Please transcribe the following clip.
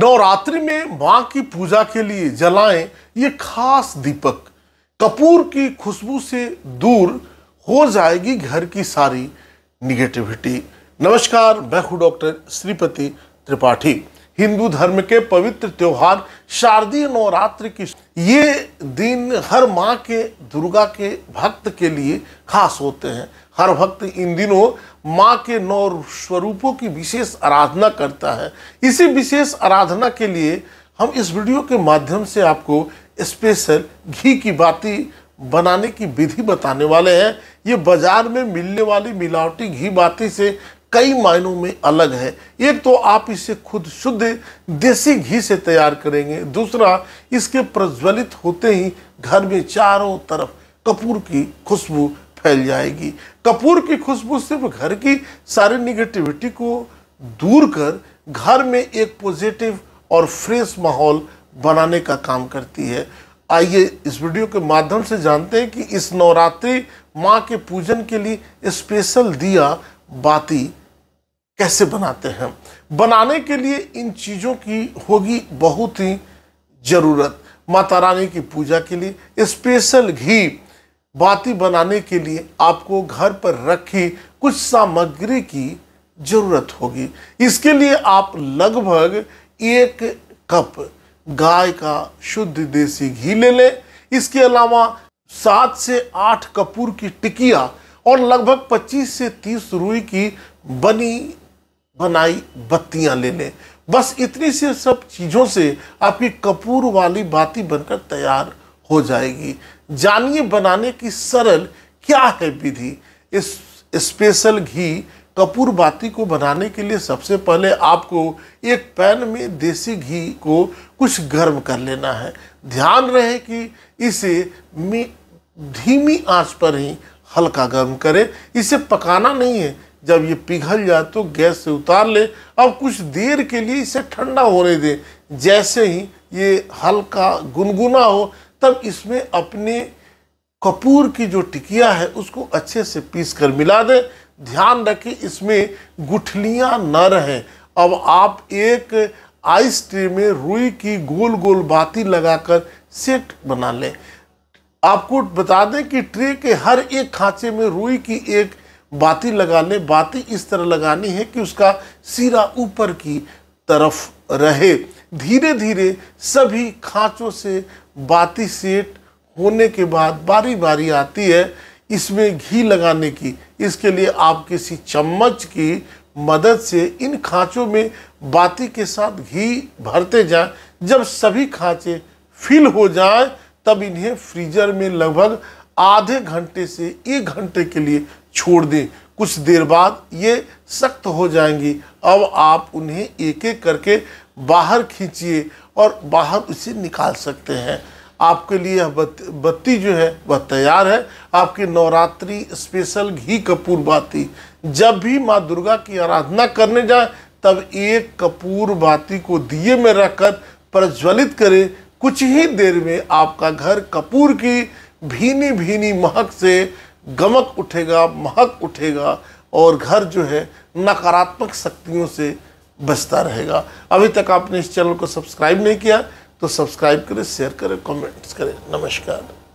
नवरात्रि में मां की पूजा के लिए जलाएं ये खास दीपक कपूर की खुशबू से दूर हो जाएगी घर की सारी निगेटिविटी नमस्कार मैं हूँ डॉक्टर श्रीपति त्रिपाठी हिंदू धर्म के पवित्र त्योहार शारदीय नवरात्र की ये दिन हर माँ के दुर्गा के भक्त के लिए खास होते हैं हर भक्त इन दिनों माँ के नौ स्वरूपों की विशेष आराधना करता है इसी विशेष आराधना के लिए हम इस वीडियो के माध्यम से आपको स्पेशल घी की बाती बनाने की विधि बताने वाले हैं ये बाज़ार में मिलने वाली मिलावटी घी बाती से कई मायनों में अलग है एक तो आप इसे खुद शुद्ध देसी घी से तैयार करेंगे दूसरा इसके प्रज्वलित होते ही घर में चारों तरफ कपूर की खुशबू फैल जाएगी कपूर की खुशबू सिर्फ घर की सारी निगेटिविटी को दूर कर घर में एक पॉजिटिव और फ्रेश माहौल बनाने का काम करती है आइए इस वीडियो के माध्यम से जानते हैं कि इस नवरात्रि माँ के पूजन के लिए स्पेशल दिया बाती कैसे बनाते हैं बनाने के लिए इन चीज़ों की होगी बहुत ही ज़रूरत माता रानी की पूजा के लिए स्पेशल घी बाती बनाने के लिए आपको घर पर रखी कुछ सामग्री की ज़रूरत होगी इसके लिए आप लगभग एक कप गाय का शुद्ध देसी घी ले लें इसके अलावा सात से आठ कपूर की टिकिया और लगभग 25 से 30 रुई की बनी बनाई बत्तियां ले लें बस इतनी सी सब चीज़ों से आपकी कपूर वाली बाती बनकर तैयार हो जाएगी जानिए बनाने की सरल क्या है विधि इस स्पेशल घी कपूर बाती को बनाने के लिए सबसे पहले आपको एक पैन में देसी घी को कुछ गर्म कर लेना है ध्यान रहे कि इसे धीमी आंच पर ही हल्का गर्म करें इसे पकाना नहीं है जब ये पिघल जाए तो गैस से उतार ले अब कुछ देर के लिए इसे ठंडा होने दें जैसे ही ये हल्का गुनगुना हो तब इसमें अपने कपूर की जो टिकिया है उसको अच्छे से पीस कर मिला दें ध्यान रखें इसमें गुठलियाँ न रहें अब आप एक आइस ट्रे में रुई की गोल गोल बाती लगाकर सेट बना लें आपको बता दें कि ट्रे के हर एक खांचे में रुई की एक बाती लगाने बाती इस तरह लगानी है कि उसका सिरा ऊपर की तरफ रहे धीरे धीरे सभी खांचों से बाती सेट होने के बाद बारी बारी आती है इसमें घी लगाने की इसके लिए आप किसी चम्मच की मदद से इन खांचों में बाती के साथ घी भरते जाएं जब सभी खांचे फिल हो जाएं तब इन्हें फ्रीजर में लगभग आधे घंटे से एक घंटे के लिए छोड़ दें कुछ देर बाद ये सख्त हो जाएंगी अब आप उन्हें एक एक करके बाहर खींचिए और बाहर उसे निकाल सकते हैं आपके लिए यह बत्ती जो है वह तैयार है आपकी नवरात्रि स्पेशल घी कपूर बाती जब भी माँ दुर्गा की आराधना करने जाए तब एक कपूर बाती को दिए में रखकर प्रज्वलित करें कुछ ही देर में आपका घर कपूर की भीनी भीनी महक से गमक उठेगा महक उठेगा और घर जो है नकारात्मक शक्तियों से बचता रहेगा अभी तक आपने इस चैनल को सब्सक्राइब नहीं किया तो सब्सक्राइब करें शेयर करें कमेंट्स करें नमस्कार